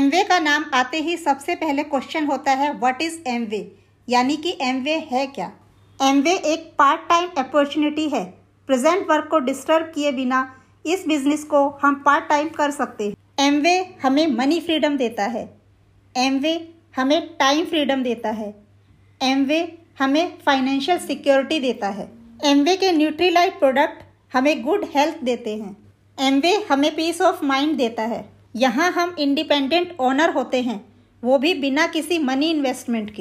Amway का नाम आते ही सबसे पहले क्वेश्चन होता है व्हाट इज़ एमवे यानी कि एमवे है क्या एमवे एक पार्ट टाइम अपॉर्चुनिटी है प्रेजेंट वर्क को डिस्टर्ब किए बिना इस बिजनेस को हम पार्ट टाइम कर सकते हैं एमवे हमें मनी फ्रीडम देता है एमवे हमें टाइम फ्रीडम देता है एमवे हमें फाइनेंशियल सिक्योरिटी देता है एमवे के न्यूट्रीलाइट प्रोडक्ट हमें गुड हेल्थ देते हैं एमवे हमें पीस ऑफ माइंड देता है यहाँ हम इंडिपेंडेंट ओनर होते हैं वो भी बिना किसी मनी इन्वेस्टमेंट के